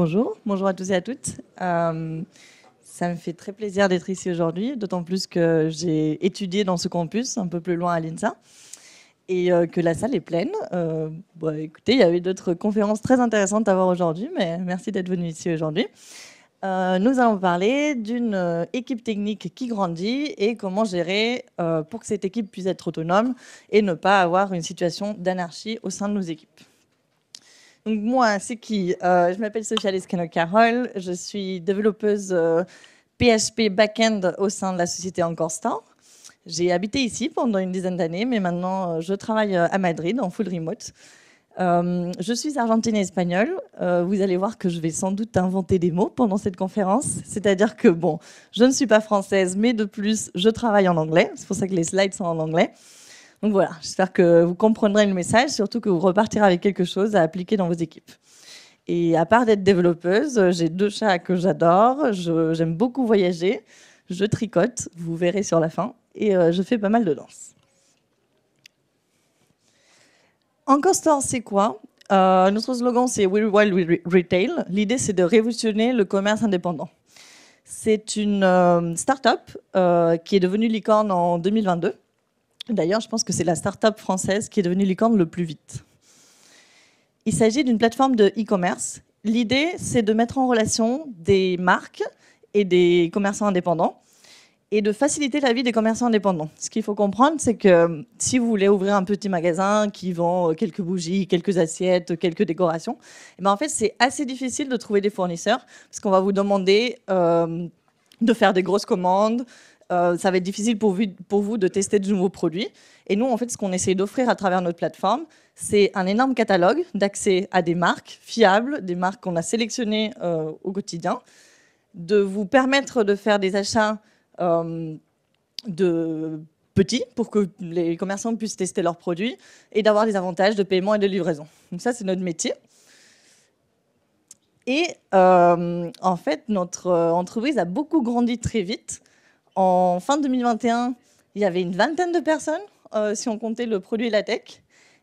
Bonjour, bonjour à tous et à toutes. Euh, ça me fait très plaisir d'être ici aujourd'hui, d'autant plus que j'ai étudié dans ce campus, un peu plus loin à l'INSA, et euh, que la salle est pleine. Euh, bah, écoutez, il y avait d'autres conférences très intéressantes à voir aujourd'hui, mais merci d'être venu ici aujourd'hui. nous allons parler d'une équipe technique qui grandit et comment gérer pour que cette équipe puisse être autonome et ne pas avoir une situation d'anarchie au sein de nos équipes. Donc moi, c'est qui euh, Je m'appelle Sophia Lescano-Carol, je suis développeuse PHP euh, back-end au sein de la société Star. J'ai habité ici pendant une dizaine d'années, mais maintenant euh, je travaille à Madrid en full remote. je suis argentine et espagnole. vous allez voir que je vais sans doute inventer des mots pendant cette conférence. C'est-à-dire que, bon, je ne suis pas française, mais de plus, je travaille en anglais. C'est pour ça que les slides sont en anglais. Donc voilà, j'espère que vous comprendrez le message, surtout que vous repartirez avec quelque chose à appliquer dans vos équipes. Et à part d'être développeuse, j'ai deux chats que j'adore, j'aime beaucoup voyager, je tricote, vous verrez sur la fin, et euh, je fais pas mal de danse. En Constance, c'est quoi euh, Notre slogan, c'est We Wild Retail. L'idée, c'est de révolutionner le commerce indépendant. C'est une euh, start-up qui est devenue licorne en 2022 D'ailleurs, je pense que c'est la start-up française qui est devenue licorne le plus vite. Il s'agit d'une plateforme de e-commerce. L'idée, c'est de mettre en relation des marques et des commerçants indépendants et de faciliter la vie des commerçants indépendants. Ce qu'il faut comprendre, c'est que euh, si vous voulez ouvrir un petit magasin qui vend euh, quelques bougies, quelques assiettes, quelques décorations, eh ben, en fait, c'est assez difficile de trouver des fournisseurs parce qu'on va vous demander euh, de faire des grosses commandes, euh, ça va être difficile pour vous, de tester de nouveaux produits. Et nous, en fait, ce qu'on essaie d'offrir à travers notre plateforme, c'est un énorme catalogue d'accès à des marques fiables, des marques qu'on a sélectionnées euh, au quotidien, de vous permettre de faire des achats euh, de petits pour que les commerçants puissent tester leurs produits et d'avoir des avantages de paiement et de livraison. Donc ça, c'est notre métier. Et en fait, notre entreprise a beaucoup grandi très vite. En fin 2021, il y avait une vingtaine de personnes, euh, si on comptait le produit et la tech.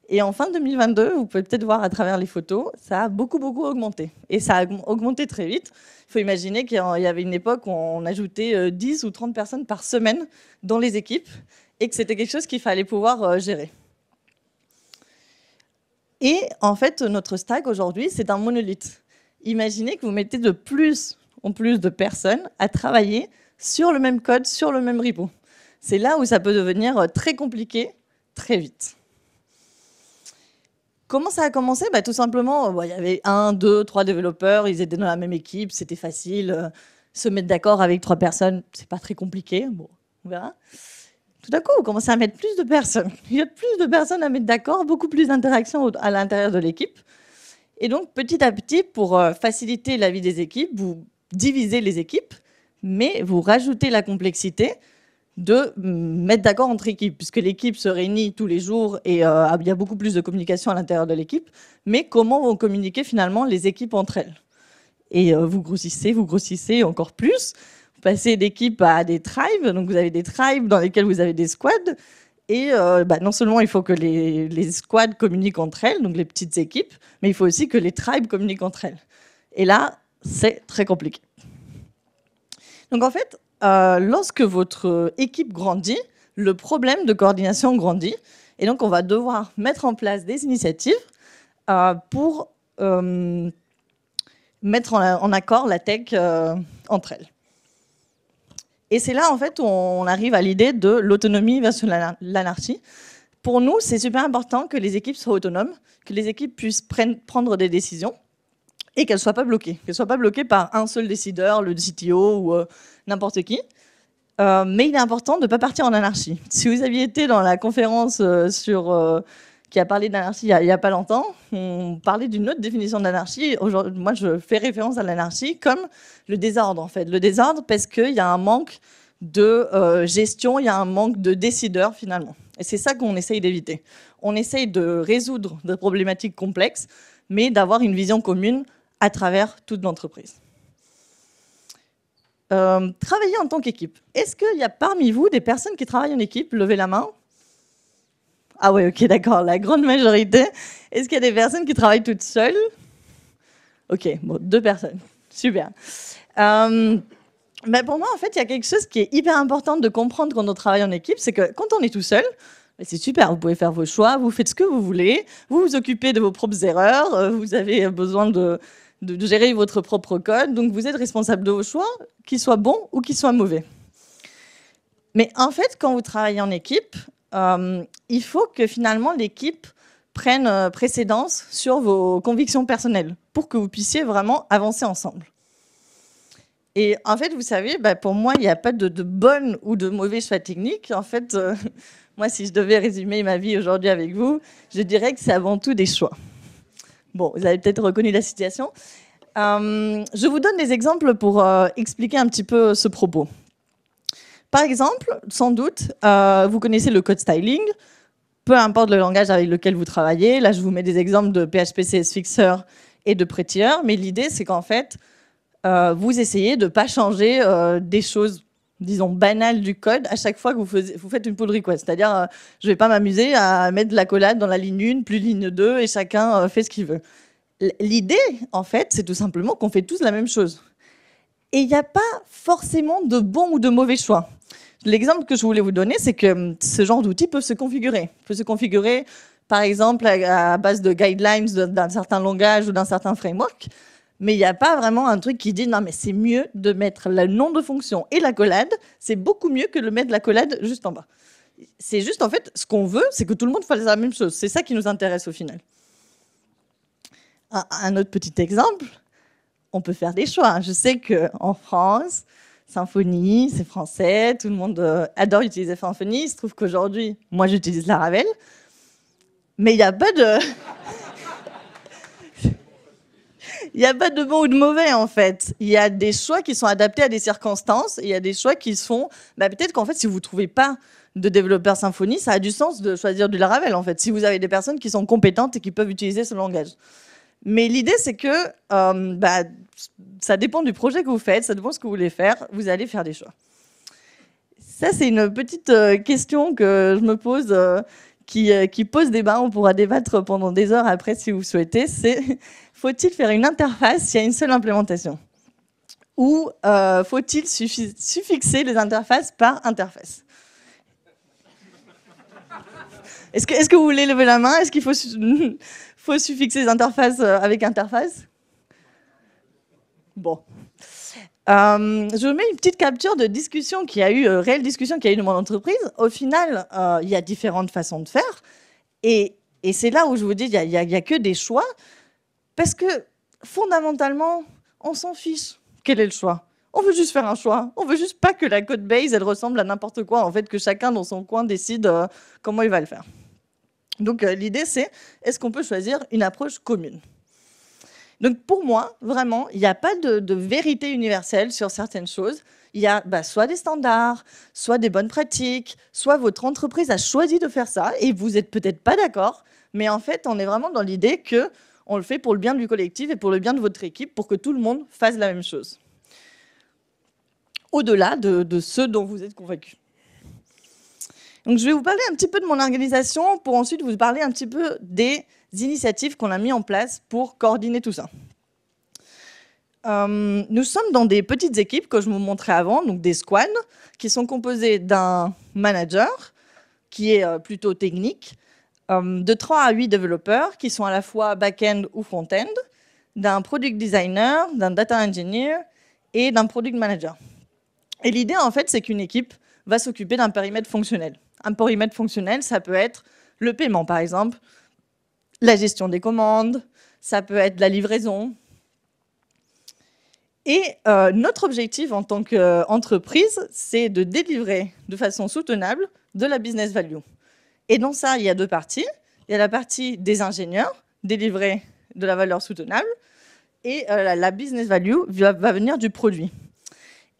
Et en fin 2022, vous pouvez peut-être voir à travers les photos, ça a beaucoup, beaucoup augmenté. Et ça a augmenté très vite. Il faut imaginer qu'il y avait une époque où on ajoutait 10 euh, ou 30 personnes par semaine dans les équipes et que c'était quelque chose qu'il fallait pouvoir euh, gérer. Et en fait, notre stack aujourd'hui, c'est un monolithe. Imaginez que vous mettez de plus en plus de personnes à travailler sur le même code, sur le même repo. C'est là où ça peut devenir euh, très compliqué, très vite. Comment ça a commencé bah, Tout simplement, euh, il y avait un, deux, trois développeurs, ils étaient dans la même équipe, c'était facile. Euh, se mettre d'accord avec trois personnes, c'est pas très compliqué. Bon, on verra. Tout à coup, vous commencez à mettre plus de personnes. Il y a plus de personnes à mettre d'accord, beaucoup plus d'interactions à l'intérieur de l'équipe. Et donc, petit à petit, pour faciliter la vie des équipes, vous divisez les équipes mais vous rajoutez la complexité de mettre d'accord entre équipes, puisque l'équipe se réunit tous les jours et euh, il y a beaucoup plus de communication à l'intérieur de l'équipe, mais comment vont communiquer finalement les équipes entre elles Et euh, vous grossissez, vous grossissez encore plus, vous passez d'équipe à des tribes, donc vous avez des tribes dans lesquelles vous avez des squads, et euh, bah, non seulement il faut que les, les squads communiquent entre elles, donc les petites équipes, mais il faut aussi que les tribes communiquent entre elles. Et là, c'est très compliqué. Donc en fait, euh, lorsque votre équipe grandit, le problème de coordination grandit. Et donc on va devoir mettre en place des initiatives euh, pour euh, mettre en, en, accord la tech entre elles. Et c'est là en fait où on arrive à l'idée de l'autonomie versus l'anarchie. Pour nous, c'est super important que les équipes soient autonomes, que les équipes puissent prendre des décisions et qu'elle ne soit pas bloquée, qu'elle ne soit pas bloquée par un seul décideur, le CTO ou euh, n'importe qui. Euh, mais il est important de ne pas partir en anarchie. Si vous aviez été dans la conférence euh, sur, qui a parlé d'anarchie il n'y a, pas longtemps, on parlait d'une autre définition d'anarchie. Aujourd'hui, moi, je fais référence à l'anarchie comme le désordre, en fait. Le désordre parce qu'il y a un manque de gestion, il y a un manque de décideurs, finalement. Et c'est ça qu'on essaye d'éviter. On essaye de résoudre des problématiques complexes, mais d'avoir une vision commune à travers toute l'entreprise. Euh, travailler en tant qu'équipe. Est-ce qu'il y a parmi vous des personnes qui travaillent en équipe Levez la main. Ah oui, ok, d'accord, la grande majorité. Est-ce qu'il y a des personnes qui travaillent toutes seules Ok, deux personnes. Super. mais euh, ben, pour moi, en fait, il y a quelque chose qui est hyper important de comprendre quand on travaille en équipe, c'est que quand on est tout seul, ben, c'est super, vous pouvez faire vos choix, vous faites ce que vous voulez, vous vous occupez de vos propres erreurs, euh, vous avez besoin de, de, gérer votre propre code. Donc vous êtes responsable de vos choix, qu'ils soient bons ou qu'ils soient mauvais. Mais en fait, quand vous travaillez en équipe, euh, il faut que finalement l'équipe prenne euh, précédence sur vos convictions personnelles pour que vous puissiez vraiment avancer ensemble. Et en fait, vous savez, bah, pour moi, il n'y a pas de, bonnes bonne ou de mauvais choix technique. En fait, euh, moi, si je devais résumer ma vie aujourd'hui avec vous, je dirais que c'est avant tout des choix. Bon, vous avez peut-être reconnu la situation. Euh, je vous donne des exemples pour euh, expliquer un petit peu ce propos. Par exemple, sans doute, euh, vous connaissez le code styling, peu importe le langage avec lequel vous travaillez. Là, je vous mets des exemples de PHP CS Fixer et de Prettier, mais l'idée, c'est qu'en fait, vous essayez de ne pas changer des choses disons, banal du code à chaque fois que vous, faites une pull request. C'est-à-dire, euh, je ne vais pas m'amuser à mettre de la collade dans la ligne 1, plus ligne 2, et chacun euh, fait ce qu'il veut. L'idée, en fait, c'est tout simplement qu'on fait tous la même chose. Et il n'y a pas forcément de bon ou de mauvais choix. L'exemple que je voulais vous donner, c'est que hum, ce genre d'outils peut se configurer. peut se configurer, par exemple, à base de guidelines d'un certain langage ou d'un certain framework mais il n'y a pas vraiment un truc qui dit non, mais c'est mieux de mettre le nom de fonction et la c'est beaucoup mieux que de mettre la juste en bas. C'est juste en fait ce qu'on veut, c'est que tout le monde fasse la même chose. C'est ça qui nous intéresse au final. Un, autre petit exemple, on peut faire des choix. Je sais que en France, symphonie, c'est français, tout le monde euh, adore utiliser symphonie. Il se trouve qu'aujourd'hui, moi j'utilise la Ravel, mais il n'y a pas de il n'y a pas de bon ou de mauvais, en fait. Il y a des choix qui sont adaptés à des circonstances. Il y a des choix qui sont. Bah, peut-être qu'en fait, si vous ne trouvez pas de développeur Symfony, ça a du sens de choisir du Laravel, en fait, si vous avez des personnes qui sont compétentes et qui peuvent utiliser ce langage. Mais l'idée, c'est que euh, bah, ça dépend du projet que vous faites, ça dépend de ce que vous voulez faire, vous allez faire des choix. Ça, c'est une petite euh, question que je me pose. Euh, euh, qui, pose débat. On pourra débattre pendant des heures après si vous souhaitez. C'est faut-il faire une interface s'il y a une seule implémentation Ou euh, faut-il suffixer les interfaces par interface Est-ce que, est que, vous voulez lever la main Est-ce qu'il faut, faut suffixer les interfaces euh, avec interface Bon, euh, je vous mets une petite capture de discussion qui a eu, euh, réelle discussion qui a eu dans mon entreprise. Au final, euh, il y a différentes façons de faire. Et, c'est là où je vous dis, il n'y a, a, que des choix. Parce que fondamentalement, on s'en fiche. Quel est le choix On veut juste faire un choix. On veut juste pas que la code base, elle ressemble à n'importe quoi. En fait, que chacun dans son coin décide comment il va le faire. Donc l'idée, c'est est-ce qu'on peut choisir une approche commune donc pour moi, vraiment, il n'y a pas de, vérité universelle sur certaines choses. Il y a bah, soit des standards, soit des bonnes pratiques, soit votre entreprise a choisi de faire ça et vous n'êtes peut-être pas d'accord. Mais en fait, on est vraiment dans l'idée que on le fait pour le bien du collectif et pour le bien de votre équipe, pour que tout le monde fasse la même chose. Au-delà de, de ce dont vous êtes convaincu. Donc je vais vous parler un petit peu de mon organisation pour ensuite vous parler un petit peu des initiatives qu'on a mises en place pour coordonner tout ça. Euh, nous sommes dans des petites équipes que je vous montrais avant, donc des squads, qui sont composées d'un manager, qui est euh, plutôt technique, euh, de 3 à 8 développeurs, qui sont à la fois back-end ou front-end, d'un product designer, d'un data engineer et d'un product manager. Et l'idée, en fait, c'est qu'une équipe va s'occuper d'un périmètre fonctionnel. Un périmètre fonctionnel, ça peut être le paiement, par exemple, la gestion des commandes, ça peut être la livraison. Et euh, notre objectif en tant qu'entreprise, c'est de délivrer de façon soutenable de la business value. Et dans ça, il y a deux parties. Il y a la partie des ingénieurs, délivrer de la valeur soutenable, et euh, la business value va, va venir du produit.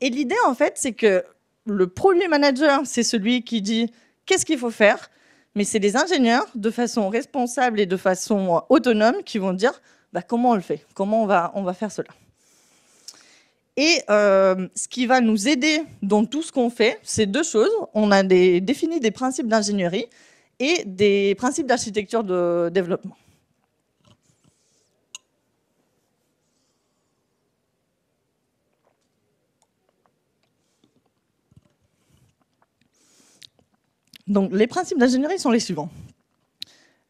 Et l'idée, en fait, c'est que le produit manager, c'est celui qui dit qu'est-ce qu'il faut faire, mais c'est les ingénieurs, de façon responsable et de façon euh, autonome, qui vont dire bah, comment on le fait, comment on va, on va faire cela. Et euh, ce qui va nous aider dans tout ce qu'on fait, c'est deux choses. On a défini des principes d'ingénierie et des principes d'architecture de développement. Donc, les principes d'ingénierie sont les suivants.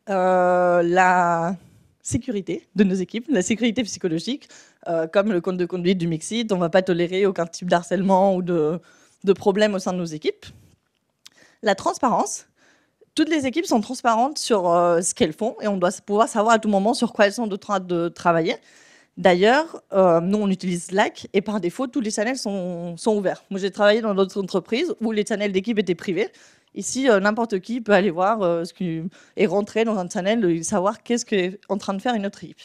Euh, la sécurité de nos équipes, la sécurité psychologique, euh, comme le compte de conduite du Mixit, on ne va pas tolérer aucun type d'harcèlement ou de, problème au sein de nos équipes. La transparence, toutes les équipes sont transparentes sur euh, ce qu'elles font et on doit pouvoir savoir à tout moment sur quoi elles sont en train de travailler. D'ailleurs, nous, on utilise Slack et par défaut, tous les channels sont, ouverts. Moi, j'ai travaillé dans d'autres entreprises où les channels d'équipe étaient privés Ici, euh, n'importe qui peut aller voir euh, ce qui... et rentrer dans un channel et euh, savoir qu'est-ce qu'est en train de faire une autre équipe.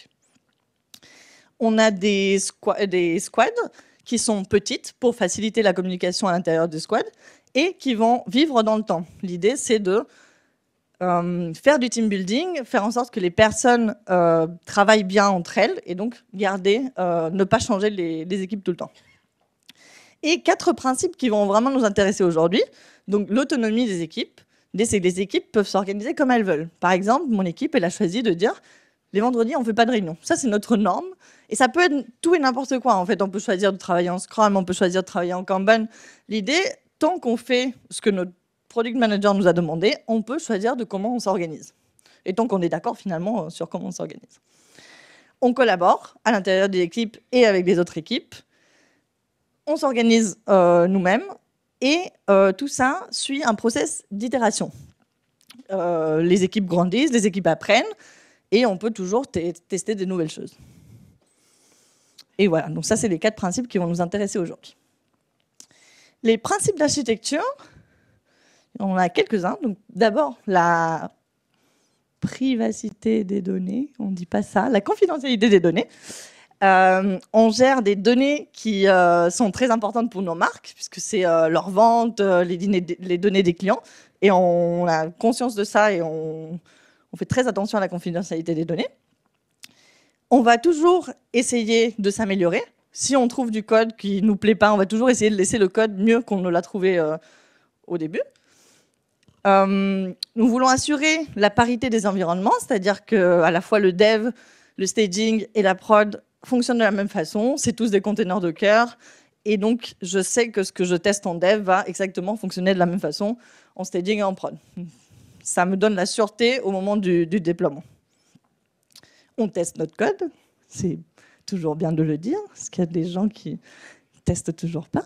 On a des, squads qui sont petites pour faciliter la communication à l'intérieur du squad et qui vont vivre dans le temps. L'idée, c'est de faire du team building, faire en sorte que les personnes travaillent bien entre elles et donc garder, ne pas changer les équipes tout le temps et quatre principes qui vont vraiment nous intéresser aujourd'hui. Donc l'autonomie des équipes. que les équipes peuvent s'organiser comme elles veulent. Par exemple, mon équipe, elle a choisi de dire les vendredis, on ne fait pas de réunion. Ça, c'est notre norme. Et ça peut être tout et n'importe quoi. En fait, on peut choisir de travailler en Scrum, on peut choisir de travailler en Kanban. L'idée, tant qu'on fait ce que notre product manager nous a demandé, on peut choisir de comment on s'organise. Et tant qu'on est d'accord finalement euh, sur comment on s'organise. On collabore à l'intérieur des équipes et avec les autres équipes on s'organise euh, nous-mêmes et euh, tout ça suit un process d'itération. Euh, les équipes grandissent, les équipes apprennent et on peut toujours tester des nouvelles choses. Et voilà, donc ça c'est les quatre principes qui vont nous intéresser aujourd'hui. Les principes d'architecture, on en a quelques-uns. Donc d'abord la privacité des données, on ne dit pas ça, la confidentialité des données. Euh, on gère des données qui euh, sont très importantes pour nos marques, puisque c'est euh, leur vente, les, données des clients. Et on a conscience de ça et on, on, fait très attention à la confidentialité des données. On va toujours essayer de s'améliorer. Si on trouve du code qui ne nous plaît pas, on va toujours essayer de laisser le code mieux qu'on ne l'a trouvé au début. nous voulons assurer la parité des environnements, c'est-à-dire qu'à la fois le dev, le staging et la prod fonctionnent de la même façon, c'est tous des containers Docker, et donc je sais que ce que je teste en dev va exactement fonctionner de la même façon en staging et en prod. Ça me donne la sûreté au moment du, déploiement. On teste notre code, c'est toujours bien de le dire, parce qu'il y a des gens qui testent toujours pas.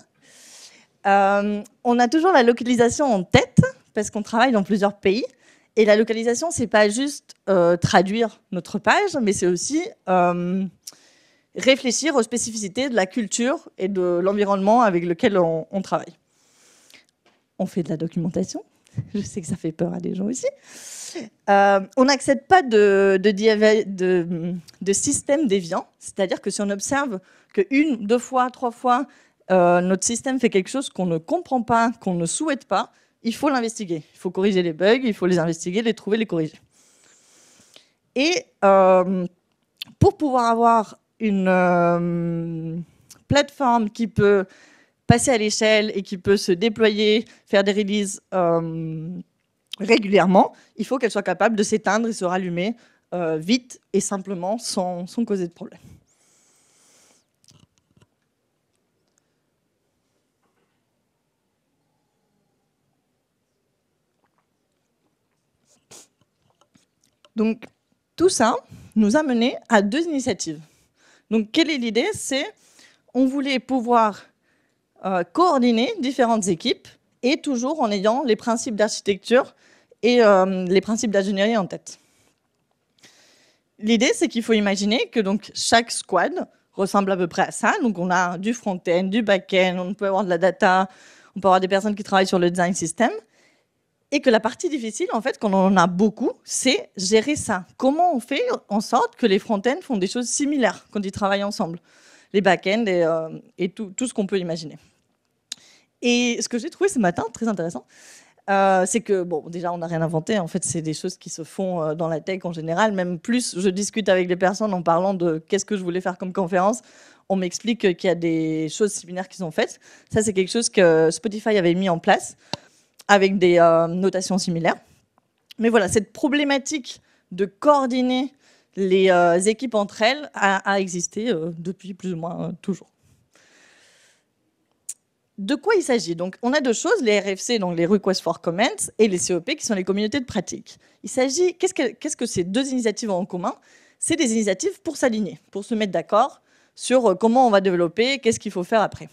Euh, on a toujours la localisation en tête, parce qu'on travaille dans plusieurs pays. Et la localisation, c'est pas juste euh, traduire notre page, mais c'est aussi euh, réfléchir aux spécificités de la culture et de l'environnement avec lequel on, travaille. On fait de la documentation. Je sais que ça fait peur à des gens aussi. Euh, on n'accepte pas de, de, de, de système déviant, c'est-à-dire que si on observe que une, deux fois, trois fois, euh, notre système fait quelque chose qu'on ne comprend pas, qu'on ne souhaite pas, il faut l'investiguer. Il faut corriger les bugs, il faut les investiguer, les trouver, les corriger. Et euh, pour pouvoir avoir une euh, plateforme qui peut passer à l'échelle et qui peut se déployer, faire des releases euh, régulièrement, il faut qu'elle soit capable de s'éteindre et se rallumer euh, vite et simplement sans, sans causer de problème. Donc, tout ça nous a mené à deux initiatives. Donc, quelle est l'idée C'est on voulait pouvoir euh, coordonner différentes équipes et toujours en ayant les principes d'architecture et euh, les principes d'ingénierie en tête. L'idée, c'est qu'il faut imaginer que donc, chaque squad ressemble à peu près à ça. Donc, on a du front-end, du back-end, on peut avoir de la data, on peut avoir des personnes qui travaillent sur le design system. Et que la partie difficile, en fait, quand on en a beaucoup, c'est gérer ça. Comment on fait en sorte que les front-end font des choses similaires quand ils travaillent ensemble Les back-end et, euh, et, tout, ce qu'on peut imaginer. Et ce que j'ai trouvé ce matin, très intéressant, euh, c'est que, bon, déjà, on n'a rien inventé. En fait, c'est des choses qui se font euh, dans la tech en général. Même plus, je discute avec des personnes en parlant de qu'est-ce que je voulais faire comme conférence. On m'explique qu'il y a des choses similaires qui sont faites. Ça, c'est quelque chose que Spotify avait mis en place avec des euh, notations similaires. Mais voilà, cette problématique de coordonner les euh, équipes entre elles a, existé euh, depuis plus ou moins toujours. De quoi il s'agit Donc, on a deux choses les RFC, donc les Requests for Comments, et les COP, qui sont les communautés de pratique. Il s'agit, qu'est-ce qu'est-ce que ces deux initiatives ont en commun C'est des initiatives pour s'aligner, pour se mettre d'accord sur comment on va développer, qu'est-ce qu'il faut faire après.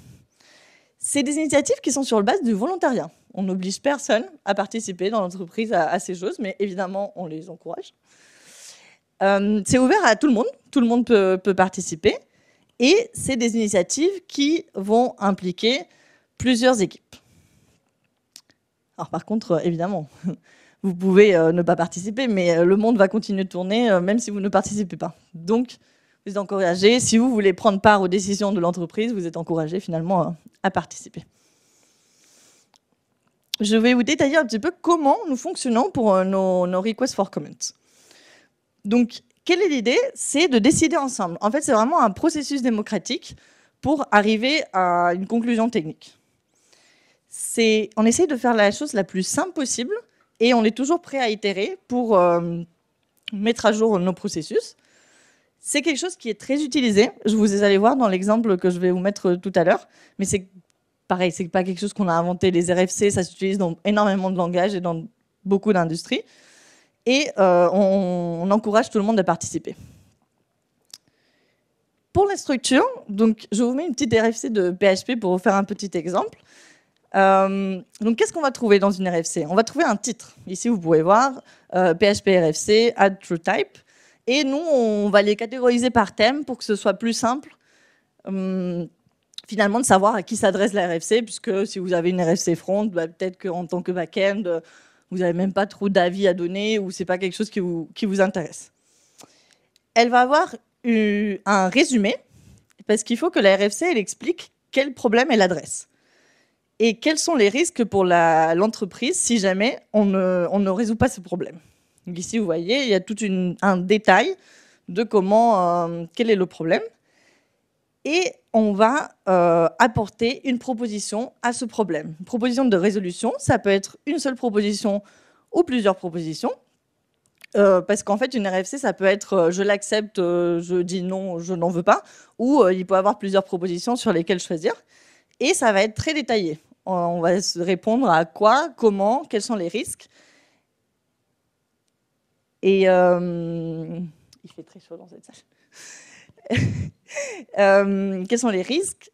C'est des initiatives qui sont sur le base du volontariat. On n'oblige personne à participer dans l'entreprise à, ces choses, mais évidemment, on les encourage. Euh, c'est ouvert à tout le monde, tout le monde peut, peut participer, et c'est des initiatives qui vont impliquer plusieurs équipes. Alors par contre, évidemment, vous pouvez euh, ne pas participer, mais euh, le monde va continuer de tourner, même si vous ne participez pas. Donc, vous êtes encouragé, si vous voulez prendre part aux décisions de l'entreprise, vous êtes encouragé finalement à participer. Je vais vous détailler un petit peu comment nous fonctionnons pour euh, nos, requests for comments. Donc, quelle est l'idée C'est de décider ensemble. En fait, c'est vraiment un processus démocratique pour arriver à une conclusion technique. on essaye de faire la chose la plus simple possible et on est toujours prêt à itérer pour euh, mettre à jour nos processus. C'est quelque chose qui est très utilisé. Je vous ai allé voir dans l'exemple que je vais vous mettre euh, tout à l'heure. Mais c'est pareil, c'est pas quelque chose qu'on a inventé. Les RFC, ça s'utilise dans énormément de langages et dans beaucoup d'industries. Et euh, on, encourage tout le monde à participer. Pour la structure, donc je vous mets une petite RFC de PHP pour vous faire un petit exemple. Euh, donc, qu'est-ce qu'on va trouver dans une RFC On va trouver un titre. Ici, vous pouvez voir PHP RFC Add True Type. Et nous, on va les catégoriser par thème pour que ce soit plus simple, euh, finalement, de savoir à qui s'adresse la RFC, puisque si vous avez une RFC front, bah, peut-être qu'en tant que back-end, vous n'avez même pas trop d'avis à donner ou ce n'est pas quelque chose qui vous, intéresse. Elle va avoir un résumé, parce qu'il faut que la RFC elle explique quel problème elle adresse et quels sont les risques pour l'entreprise si jamais on ne résout pas ce problème ici, vous voyez, il y a tout un détail de comment, euh, quel est le problème. Et on va euh, apporter une proposition à ce problème. Une proposition de résolution, ça peut être une seule proposition ou plusieurs propositions. Euh, parce qu'en fait, une RFC, ça peut être je l'accepte, je dis non, je n'en veux pas, ou il peut avoir plusieurs propositions sur lesquelles choisir. Et ça va être très détaillé. On va se répondre à quoi, comment, quels sont les risques. Et euh, il fait très chaud dans cette salle. Euh, quels sont les risques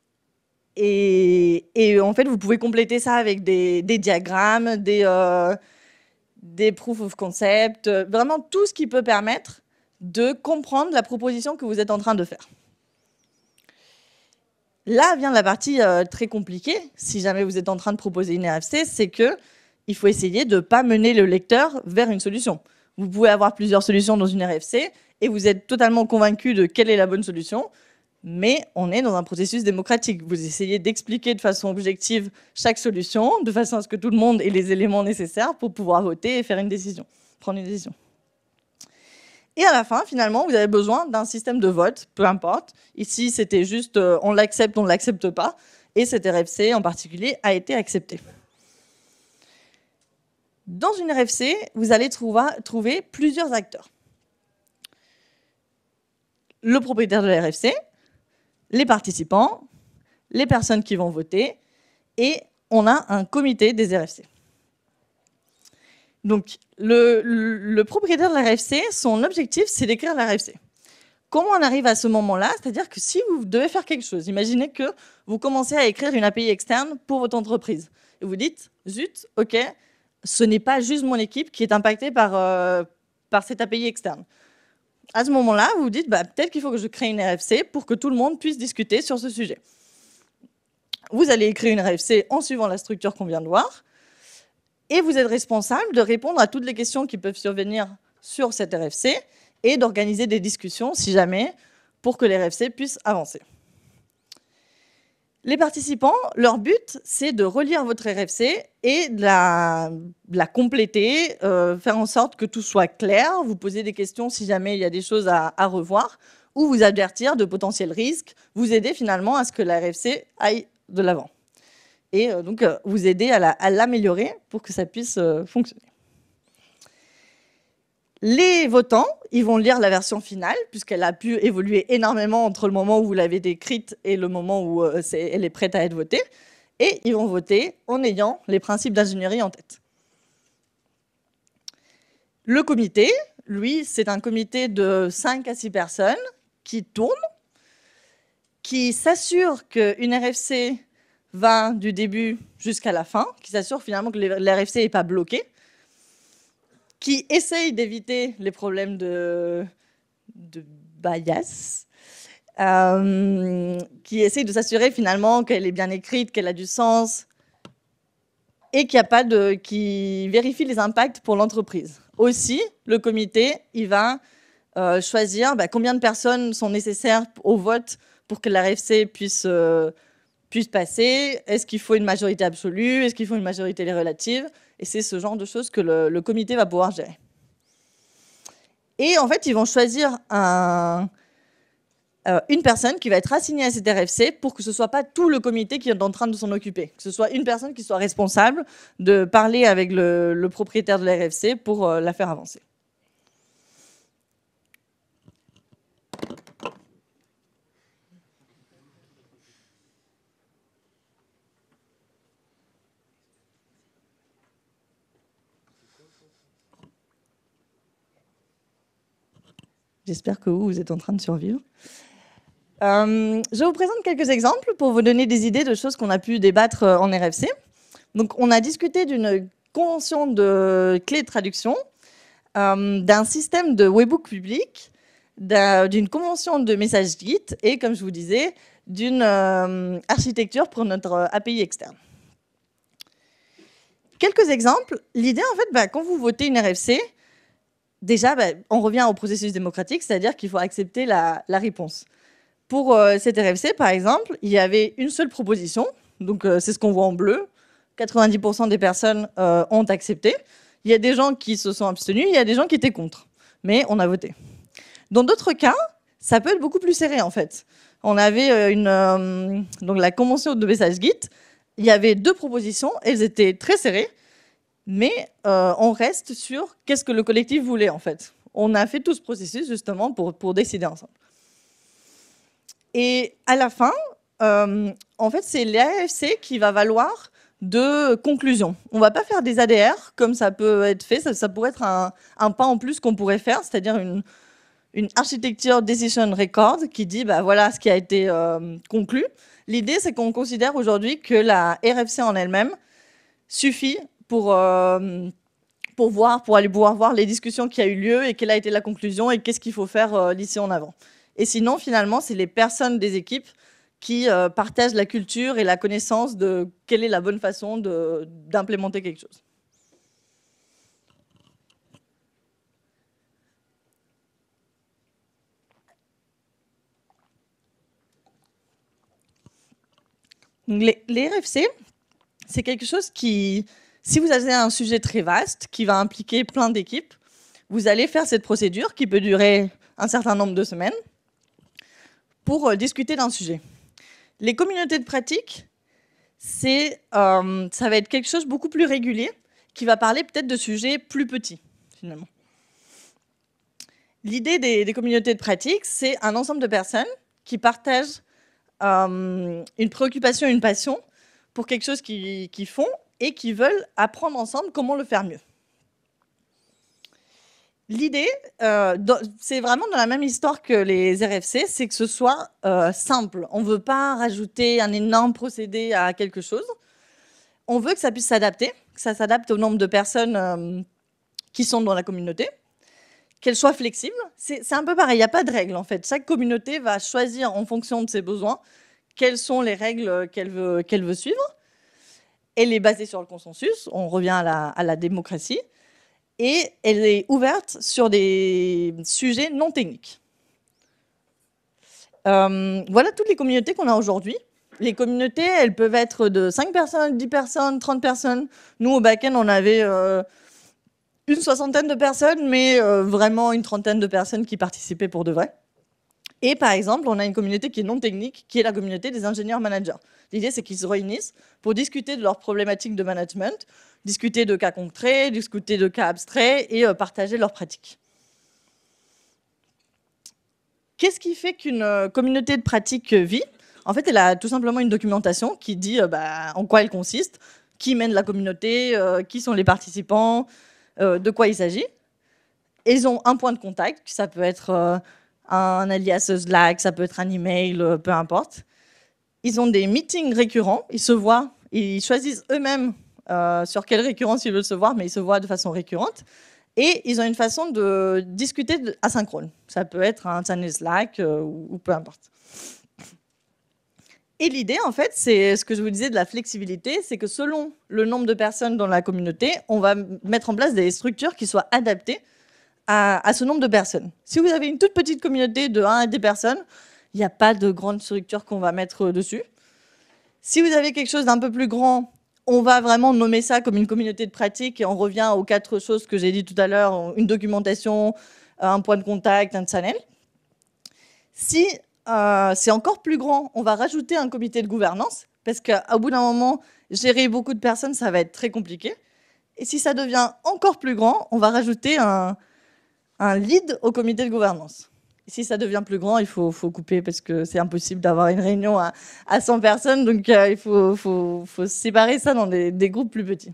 et, en fait, vous pouvez compléter ça avec des, diagrammes, des, euh, des proof of concept, vraiment tout ce qui peut permettre de comprendre la proposition que vous êtes en train de faire. Là vient la partie très compliquée, si jamais vous êtes en train de proposer une RFC, c'est que il faut essayer de ne pas mener le lecteur vers une solution vous pouvez avoir plusieurs solutions dans une RFC et vous êtes totalement convaincu de quelle est la bonne solution. Mais on est dans un processus démocratique. Vous essayez d'expliquer de façon objective chaque solution, de façon à ce que tout le monde ait les éléments nécessaires pour pouvoir voter et faire une décision, prendre une décision. Et à la fin, finalement, vous avez besoin d'un système de vote, peu importe. Ici, c'était juste euh, on l'accepte, on ne l'accepte pas. Et cette RFC en particulier a été acceptée. Dans une RFC, vous allez trouver plusieurs acteurs. Le propriétaire de la RFC, les participants, les personnes qui vont voter, et on a un comité des RFC. Donc, le, propriétaire de la RFC, son objectif, c'est d'écrire la RFC. Comment on arrive à ce moment-là C'est-à-dire que si vous devez faire quelque chose, imaginez que vous commencez à écrire une API externe pour votre entreprise, et vous dites, zut, ok, ce n'est pas juste mon équipe qui est impactée par, euh, par cet API externe. À ce moment-là, vous vous dites, bah, peut-être qu'il faut que je crée une RFC pour que tout le monde puisse discuter sur ce sujet. Vous allez écrire une RFC en suivant la structure qu'on vient de voir, et vous êtes responsable de répondre à toutes les questions qui peuvent survenir sur cette RFC et d'organiser des discussions, si jamais, pour que les RFC puissent avancer. Les participants, leur but, c'est de relire votre RFC et de la, compléter, euh, faire en sorte que tout soit clair, vous poser des questions si jamais il y a des choses à, revoir, ou vous avertir de potentiels risques, vous aider finalement à ce que la RFC aille de l'avant. Et euh, donc, euh, vous aider à l'améliorer pour que ça puisse fonctionner les votants, ils vont lire la version finale, puisqu'elle a pu évoluer énormément entre le moment où vous l'avez décrite et le moment où euh, elle est prête à être votée. Et ils vont voter en ayant les principes d'ingénierie en tête. Le comité, lui, c'est un comité de 5 à 6 personnes qui tourne, qui s'assure qu'une RFC va du début jusqu'à la fin, qui s'assure finalement que l'RFC n'est pas bloquée qui essaye d'éviter les problèmes de, de bias, euh, qui essaye de s'assurer finalement qu'elle est bien écrite, qu'elle a du sens, et qu'il a pas de, qui vérifie les impacts pour l'entreprise. Aussi, le comité, il va euh, choisir bah, combien de personnes sont nécessaires au vote pour que la RFC puisse, euh, puisse passer. Est-ce qu'il faut une majorité absolue Est-ce qu'il faut une majorité relative et c'est ce genre de choses que le, comité va pouvoir gérer. Et en fait, ils vont choisir euh, une personne qui va être assignée à cette RFC pour que ce ne soit pas tout le comité qui est en train de s'en occuper, que ce soit une personne qui soit responsable de parler avec le, propriétaire de la RFC pour euh, la faire avancer. J'espère que vous, vous êtes en train de survivre. Euh, je vous présente quelques exemples pour vous donner des idées de choses qu'on a pu débattre euh, en RFC. Donc, on a discuté d'une convention de clés de traduction, euh, d'un système de webbook public, d'une convention de messages Git et, comme je vous disais, d'une architecture pour notre API externe. Quelques exemples. L'idée, en fait, bah, quand vous votez une RFC, déjà, bah, on revient au processus démocratique, c'est-à-dire qu'il faut accepter la, réponse. Pour euh, cette RFC, par exemple, il y avait une seule proposition, donc euh, c'est ce qu'on voit en bleu. 90% des personnes euh, ont accepté. Il y a des gens qui se sont abstenus, il y a des gens qui étaient contre, mais on a voté. Dans d'autres cas, ça peut être beaucoup plus serré en fait. On avait la convention de message Git, il y avait deux propositions, elles étaient très serrées. Mais euh, on reste sur qu'est-ce que le collectif voulait en fait. On a fait tout ce processus justement pour, pour décider ensemble. Et à la fin, euh, en fait, c'est l'AFC qui va valoir de conclusion. On va pas faire des ADR comme ça peut être fait, ça, pourrait être un, pas en plus qu'on pourrait faire, c'est-à-dire une, architecture decision record qui dit bah voilà ce qui a été euh, conclu. L'idée c'est qu'on considère aujourd'hui que la RFC en elle-même suffit pour, euh, pour voir, pour aller pouvoir voir les discussions qui a eu lieu et quelle a été la conclusion et qu'est-ce qu'il faut faire d'ici euh, en avant. Et sinon, finalement, c'est les personnes des équipes qui euh, partagent la culture et la connaissance de quelle est la bonne façon d'implémenter quelque chose. Les, les RFC, c'est quelque chose qui, si vous avez un sujet très vaste qui va impliquer plein d'équipes, vous allez faire cette procédure qui peut durer un certain nombre de semaines pour euh, discuter d'un sujet. Les communautés de pratique, euh, ça va être quelque chose de beaucoup plus régulier qui va parler peut-être de sujets plus petits, finalement. L'idée des, communautés de pratique, c'est un ensemble de personnes qui partagent euh, une préoccupation, une passion pour quelque chose qu'ils qui font et qui veulent apprendre ensemble comment le faire mieux. L'idée, euh, c'est vraiment dans la même histoire que les RFC, c'est que ce soit euh, simple. On ne veut pas rajouter un énorme procédé à quelque chose. On veut que ça puisse s'adapter, que ça s'adapte au nombre de personnes euh, qui sont dans la communauté, qu'elle soit flexible. C'est un peu pareil, il n'y a pas de règles. en fait. Chaque communauté va choisir en fonction de ses besoins quelles sont les règles qu'elle veut, qu'elle veut suivre elle est basée sur le consensus, on revient à la, démocratie, et elle est ouverte sur des sujets non techniques. Euh, voilà toutes les communautés qu'on a aujourd'hui. Les communautés, elles peuvent être de 5 personnes, 10 personnes, 30 personnes. Nous, au back-end, on avait euh, une soixantaine de personnes, mais euh, vraiment une trentaine de personnes qui participaient pour de vrai. Et par exemple, on a une communauté qui est non technique, qui est la communauté des ingénieurs managers. L'idée, c'est qu'ils se réunissent pour discuter de leurs problématiques de management, discuter de cas concrets, discuter de cas abstraits et euh, partager leurs pratiques. Qu'est-ce qui fait qu'une euh, communauté de pratiques vit En fait, elle a tout simplement une documentation qui dit euh, bah, en quoi elle consiste, qui mène la communauté, qui sont les participants, de quoi il s'agit. Ils ont un point de contact, ça peut être un alias Slack, ça peut être un email, euh, peu importe. Ils ont des meetings récurrents, ils se voient, ils choisissent eux-mêmes euh, sur quelle récurrence ils veulent se voir, mais ils se voient de façon récurrente. Et ils ont une façon de discuter asynchrone. Ça peut être un channel Slack euh, ou peu importe. Et l'idée, en fait, c'est ce que je vous disais de la flexibilité, c'est que selon le nombre de personnes dans la communauté, on va mettre en place des structures qui soient adaptées à, ce nombre de personnes. Si vous avez une toute petite communauté de 1 à 10 personnes, il n'y a pas de grande structure qu'on va mettre euh, dessus. Si vous avez quelque chose d'un peu plus grand, on va vraiment nommer ça comme une communauté de pratique et on revient aux quatre choses que j'ai dit tout à l'heure, une documentation, euh, un point de contact, un channel. Si euh, c'est encore plus grand, on va rajouter un comité de gouvernance parce qu'au bout d'un moment, gérer beaucoup de personnes, ça va être très compliqué. Et si ça devient encore plus grand, on va rajouter un, un lead au comité de gouvernance. Si ça devient plus grand, il faut, couper parce que c'est impossible d'avoir une réunion à, 100 personnes. Donc, euh, il faut, séparer ça dans des, groupes plus petits.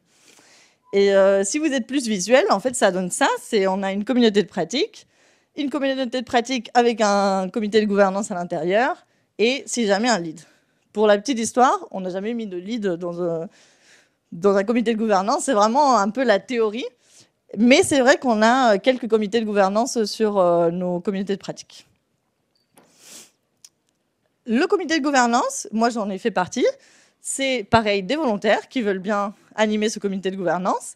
Et euh, si vous êtes plus visuel, en fait, ça donne ça. C'est on a une communauté de pratique, une communauté de pratique avec un comité de gouvernance à l'intérieur, et si jamais un lead. Pour la petite histoire, on n'a jamais mis de lead dans euh, un comité de gouvernance. C'est vraiment un peu la théorie. Mais c'est vrai qu'on a euh, quelques comités de gouvernance sur euh, nos communautés de pratique. Le comité de gouvernance, moi j'en ai fait partie, c'est pareil des volontaires qui veulent bien animer ce comité de gouvernance.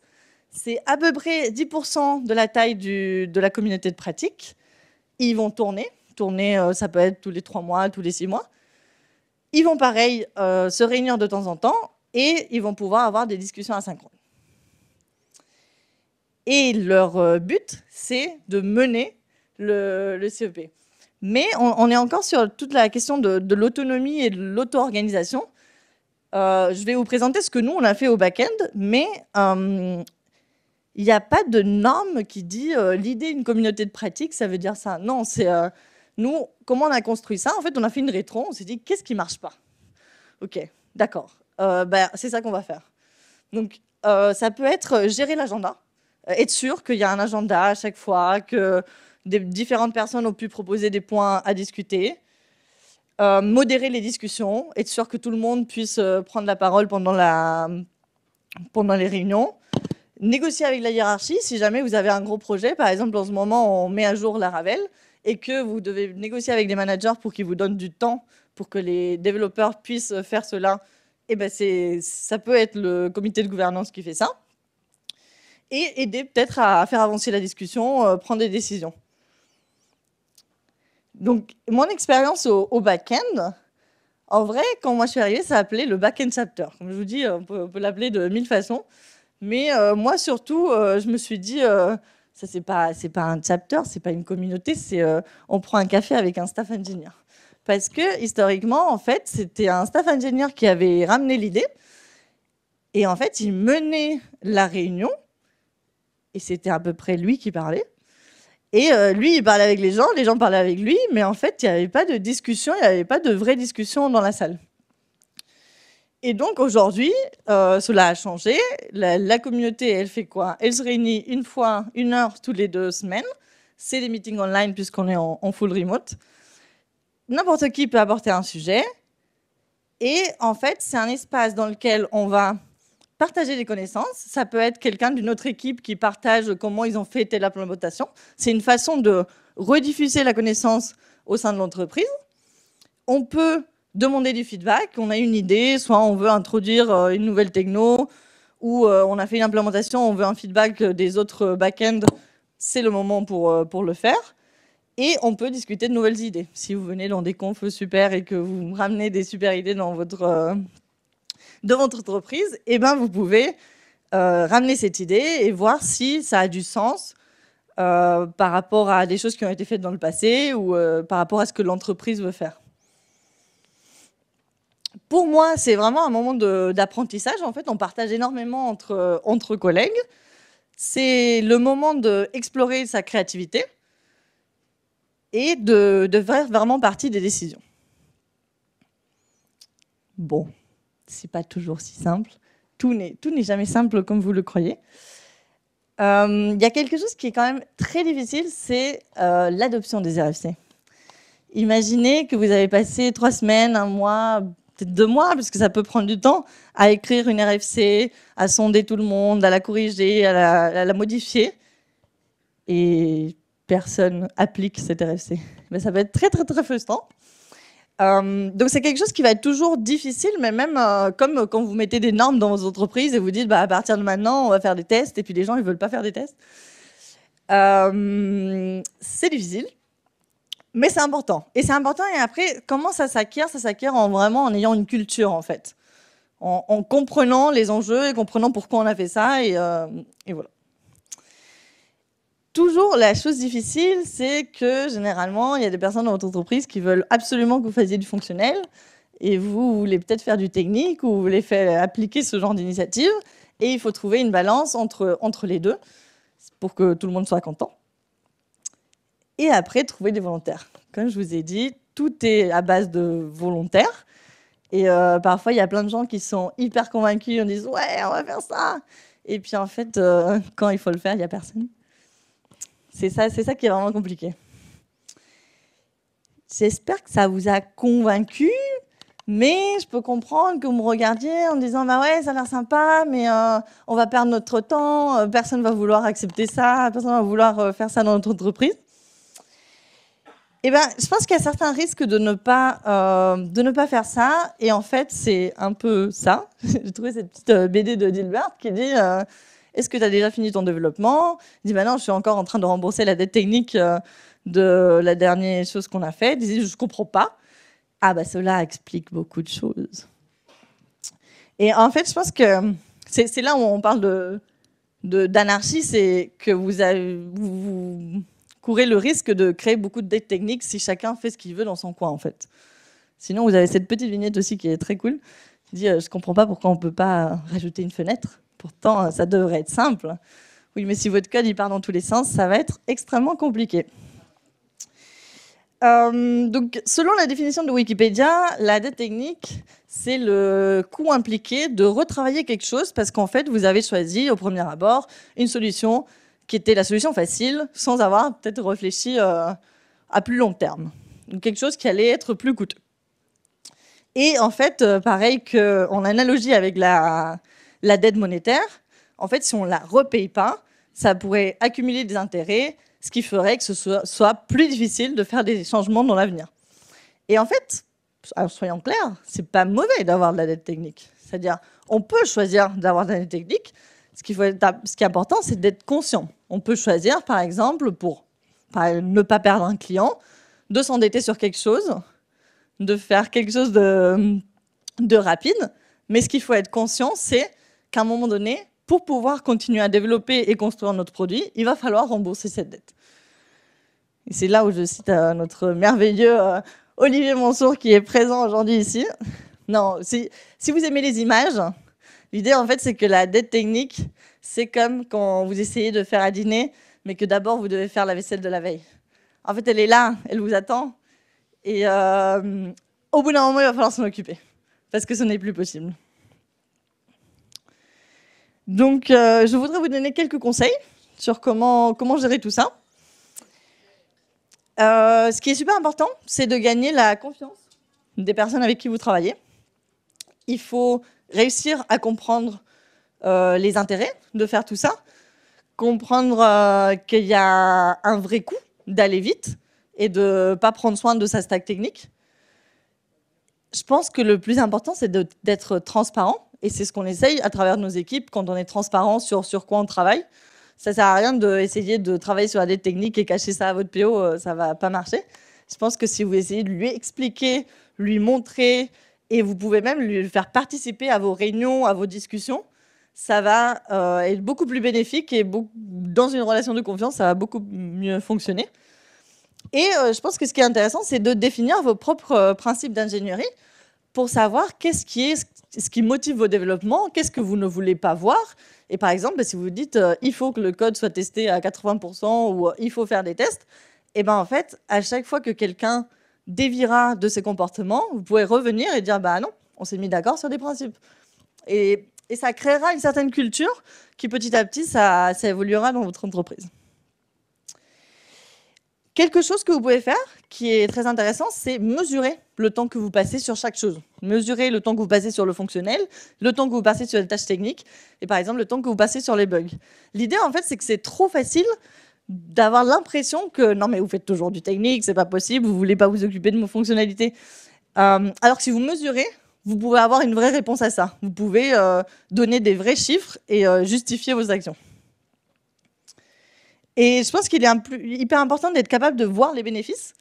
C'est à peu près 10% de la taille de la communauté de pratique. Ils vont tourner. Tourner, euh, ça peut être tous les 3 mois, tous les 6 mois. Ils vont pareil se réunir de temps en temps et ils vont pouvoir avoir des discussions asynchrones. Et leur euh, but, c'est de mener le, le CEP. Mais on, est encore sur toute la question de, l'autonomie et de l'auto-organisation. Euh, je vais vous présenter ce que nous, on a fait au back-end, mais euh, il n'y a pas de norme qui dit l'idée d'une communauté de pratique, ça veut dire ça. Non, c'est nous, comment on a construit ça En fait, on a fait une rétro, on s'est dit qu'est-ce qui ne marche pas Ok, d'accord, ben, c'est ça qu'on va faire. Donc, ça peut être gérer l'agenda. Euh, être sûr qu'il y a un agenda à chaque fois, que des différentes personnes ont pu proposer des points à discuter, euh, modérer les discussions, être sûr que tout le monde puisse euh, prendre la parole pendant, la, pendant les réunions, négocier avec la hiérarchie si jamais vous avez un gros projet. Par exemple, en ce moment, on met à jour la Ravel et que vous devez négocier avec les managers pour qu'ils vous donnent du temps pour que les développeurs puissent faire cela. Et eh ben c'est ça peut être le comité de gouvernance qui fait ça et aider peut-être à faire avancer la discussion, euh, prendre des décisions. Donc, mon expérience au, back-end, en vrai, quand moi je suis arrivée, ça s'appelait le back-end chapter. Comme je vous dis, on peut, l'appeler de mille façons. Mais euh, moi, surtout, euh, je me suis dit, ça, c'est pas, c'est pas un chapter, c'est pas une communauté, c'est on prend un café avec un staff engineer. Parce que, historiquement, en fait, c'était un staff engineer qui avait ramené l'idée. Et en fait, il menait la réunion et c'était à peu près lui qui parlait. Et euh, lui, il parlait avec les gens, les gens parlaient avec lui, mais en fait, il n'y avait pas de discussion, il n'y avait pas de vraie discussion dans la salle. Et donc aujourd'hui, euh, cela a changé. La, communauté, elle fait quoi Elle se réunit une fois, une heure toutes les deux semaines. C'est des meetings online puisqu'on est en, en, full remote. N'importe qui peut apporter un sujet. Et en fait, c'est un espace dans lequel on va partager des connaissances. Ça peut être quelqu'un d'une autre équipe qui partage comment ils ont fait telle implémentation. C'est une façon de rediffuser la connaissance au sein de l'entreprise. On peut demander du feedback. On a une idée, soit on veut introduire euh, une nouvelle techno, ou euh, on a fait une implémentation, on veut un feedback des autres back-end. C'est le moment pour, euh, pour le faire. Et on peut discuter de nouvelles idées. Si vous venez dans des confs super et que vous ramenez des super idées dans votre de votre entreprise, eh ben, vous pouvez euh, ramener cette idée et voir si ça a du sens euh, par rapport à des choses qui ont été faites dans le passé ou euh, par rapport à ce que l'entreprise veut faire. Pour moi, c'est vraiment un moment d'apprentissage. En fait, on partage énormément entre, collègues. C'est le moment d'explorer sa créativité et de faire vraiment partie des décisions. Bon, c'est pas toujours si simple. Tout n'est jamais simple comme vous le croyez. Il euh, y a quelque chose qui est quand même très difficile, c'est euh, l'adoption des RFC. Imaginez que vous avez passé trois semaines, un mois, peut-être deux mois, parce que ça peut prendre du temps, à écrire une RFC, à sonder tout le monde, à la corriger, à la, modifier. Et personne n'applique cette RFC. Mais ça peut être très, très, très frustrant. Euh, donc c'est quelque chose qui va être toujours difficile, mais même euh, comme quand vous mettez des normes dans vos entreprises et vous dites bah, à partir de maintenant on va faire des tests et puis les gens ils veulent pas faire des tests. Euh, c'est difficile, mais c'est important. Et c'est important et après comment ça s'acquiert Ça s'acquiert en vraiment en ayant une culture en fait, en, comprenant les enjeux et comprenant pourquoi on a fait ça et voilà toujours la chose difficile, c'est que généralement, il y a des personnes dans votre entreprise qui veulent absolument que vous fassiez du fonctionnel et vous voulez peut-être faire du technique ou vous voulez faire appliquer ce genre d'initiative. Et il faut trouver une balance entre, entre les deux pour que tout le monde soit content. Et après, trouver des volontaires. Comme je vous ai dit, tout est à base de volontaires. Et euh, parfois, il y a plein de gens qui sont hyper convaincus, on disent « ouais, on va faire ça. Et puis en fait, euh, quand il faut le faire, il n'y a personne. C'est ça, c'est ça qui est vraiment compliqué. J'espère que ça vous a convaincu, mais je peux comprendre que vous me regardiez en me disant bah ouais, ça a l'air sympa, mais euh, on va perdre notre temps, euh, personne va vouloir accepter ça, personne va vouloir euh, faire ça dans notre entreprise. Eh ben, je pense qu'il y a certains risques de ne pas de ne pas faire ça. Et en fait, c'est un peu ça. J'ai trouvé cette petite BD de Dilbert qui dit est-ce que tu as déjà fini ton développement Il dit bah non, je suis encore en train de rembourser la dette technique euh, de la dernière chose qu'on a faite. Il dit je comprends pas. Ah bah cela explique beaucoup de choses. Et en fait, je pense que c'est là où on parle de d'anarchie, c'est que vous, courez le risque de créer beaucoup de dettes techniques si chacun fait ce qu'il veut dans son coin, en fait. Sinon, vous avez cette petite vignette aussi qui est très cool, Il dit euh, Je ne comprends pas pourquoi on ne peut pas rajouter une fenêtre. Pourtant, ça devrait être simple. Oui, mais si votre code il part dans tous les sens, ça va être extrêmement compliqué. Euh, donc, selon la définition de Wikipédia, la dette technique, c'est le coût impliqué de retravailler quelque chose parce qu'en fait, vous avez choisi au premier abord une solution qui était la solution facile sans avoir peut-être réfléchi euh, à plus long terme. Donc, quelque chose qui allait être plus coûteux. Et en fait, euh, pareil qu'en analogie avec la, la dette monétaire, en fait, si on ne la repaye pas, ça pourrait accumuler des intérêts, ce qui ferait que ce soit, plus difficile de faire des changements dans l'avenir. Et en fait, soyons clairs, c'est pas mauvais d'avoir de la dette technique. C'est-à-dire, on peut choisir d'avoir de la dette technique. Ce, faut, ce qui est important, c'est d'être conscient. On peut choisir, par exemple, pour ne pas perdre un client, de s'endetter sur quelque chose, de faire quelque chose de rapide. Mais ce qu'il faut être conscient, c'est qu'à un moment donné, pour pouvoir continuer à développer et construire notre produit, il va falloir rembourser cette dette. Et c'est là où je cite euh, notre merveilleux euh, Olivier Mansour qui est présent aujourd'hui ici. Non, si, vous aimez les images, l'idée en fait c'est que la dette technique, c'est comme quand vous essayez de faire à dîner, mais que d'abord vous devez faire la vaisselle de la veille. En fait, elle est là, elle vous attend, et euh, au bout d'un moment, il va falloir s'en occuper, parce que ce n'est plus possible. Donc, euh, je voudrais vous donner quelques conseils sur comment, comment gérer tout ça. Euh, ce qui est super important, c'est de gagner la confiance des personnes avec qui vous travaillez. Il faut réussir à comprendre euh, les intérêts de faire tout ça, comprendre qu'il y a un vrai coût d'aller vite et de ne pas prendre soin de sa stack technique. Je pense que le plus important, c'est d'être transparent et c'est ce qu'on essaye à travers nos équipes quand on est transparent sur, sur quoi on travaille. Ça ne sert à rien d'essayer de, de, travailler sur la dette technique et cacher ça à votre PO, euh, ça ne va pas marcher. Je pense que si vous essayez de lui expliquer, lui montrer, et vous pouvez même lui faire participer à vos réunions, à vos discussions, ça va euh, être beaucoup plus bénéfique et dans une relation de confiance, ça va beaucoup mieux fonctionner. Et euh, je pense que ce qui est intéressant, c'est de définir vos propres principes d'ingénierie pour savoir qu'est-ce qui est ce qui motive vos développements, qu'est-ce que vous ne voulez pas voir. Et par exemple, si vous dites euh, il faut que le code soit testé à 80% ou euh, il faut faire des tests, et eh ben en fait, à chaque fois que quelqu'un dévira de ses comportements, vous pouvez revenir et dire bah non, on s'est mis d'accord sur des principes. Et, ça créera une certaine culture qui petit à petit, ça évoluera dans votre entreprise. Quelque chose que vous pouvez faire qui est très intéressant, c'est mesurer le temps que vous passez sur chaque chose. Mesurez le temps que vous passez sur le fonctionnel, le temps que vous passez sur les tâches techniques, et par exemple le temps que vous passez sur les bugs. L'idée, en fait, c'est que c'est trop facile d'avoir l'impression que non mais vous faites toujours du technique, c'est pas possible, vous voulez pas vous occuper de vos fonctionnalités. Euh, alors que si vous mesurez, vous pouvez avoir une vraie réponse à ça. Vous pouvez euh, donner des vrais chiffres et euh, justifier vos actions. Et je pense qu'il est hyper important d'être capable de voir les bénéfices.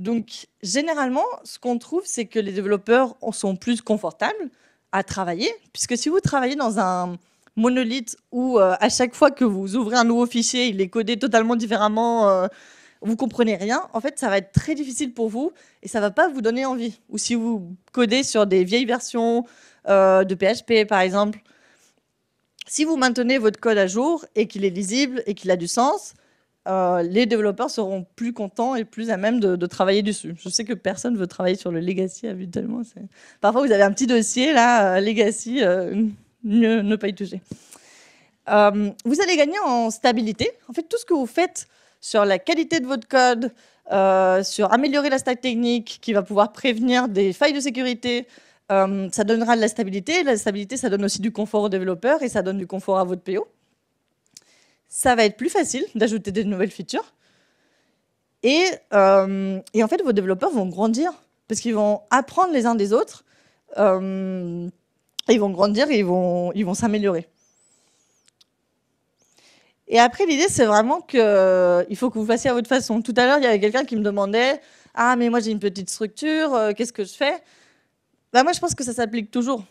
Donc, généralement, ce qu'on trouve, c'est que les développeurs sont plus confortables à travailler, puisque si vous travaillez dans un monolithe où euh, à chaque fois que vous ouvrez un nouveau fichier, il est codé totalement différemment, vous euh, vous comprenez rien, en fait, ça va être très difficile pour vous et ça ne va pas vous donner envie. Ou si vous codez sur des vieilles versions euh, de PHP, par exemple, si vous maintenez votre code à jour et qu'il est lisible et qu'il a du sens, euh, les développeurs seront plus contents et plus à même de, travailler dessus. Je sais que personne veut travailler sur le legacy habituellement. Parfois, vous avez un petit dossier, là, euh, legacy, euh, ne, ne, pas y toucher. vous allez gagner en stabilité. En fait, tout ce que vous faites sur la qualité de votre code, sur améliorer la stack technique qui va pouvoir prévenir des failles de sécurité, ça donnera de la stabilité. La stabilité, ça donne aussi du confort aux développeurs et ça donne du confort à votre PO ça va être plus facile d'ajouter de nouvelles features. Euh, et, en fait, vos développeurs vont grandir parce qu'ils vont apprendre les uns des autres. Euh, ils vont grandir et ils vont s'améliorer. Et après, l'idée, c'est vraiment qu'il faut que vous fassiez à votre façon. Tout à l'heure, il y avait quelqu'un qui me demandait Ah, mais moi, j'ai une petite structure, euh, qu'est-ce que je fais bah, Moi, je pense que ça s'applique toujours.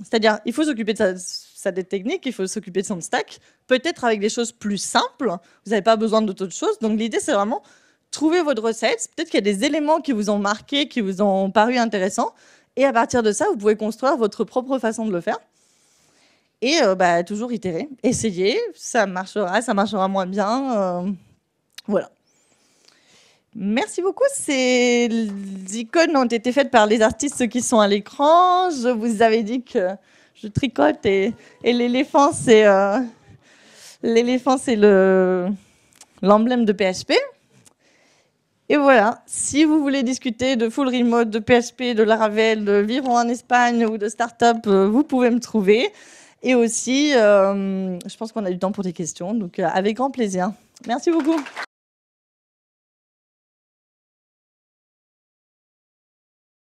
C'est-à-dire, il faut s'occuper de ça ça des techniques, il faut s'occuper de son stack, peut-être avec des choses plus simples, vous n'avez pas besoin de d'autres choses. Donc l'idée, c'est vraiment trouver votre recette, peut-être qu'il y a des éléments qui vous ont marqué, qui vous ont paru intéressants, et à partir de ça, vous pouvez construire votre propre façon de le faire. Et euh, bah, toujours itérer, essayer, ça marchera, ça marchera moins bien. Euh, voilà. Merci beaucoup. Ces icônes ont été faites par les artistes qui sont à l'écran. Je vous avais dit que je tricote et, l'éléphant, c'est euh, l'éléphant, le l'emblème de PHP. Et voilà, si vous voulez discuter de full remote, de PHP, de Laravel, de vivre en Espagne ou de start-up, euh, vous pouvez me trouver. Et aussi, euh, je pense qu'on a du temps pour des questions, donc avec grand plaisir. Merci beaucoup.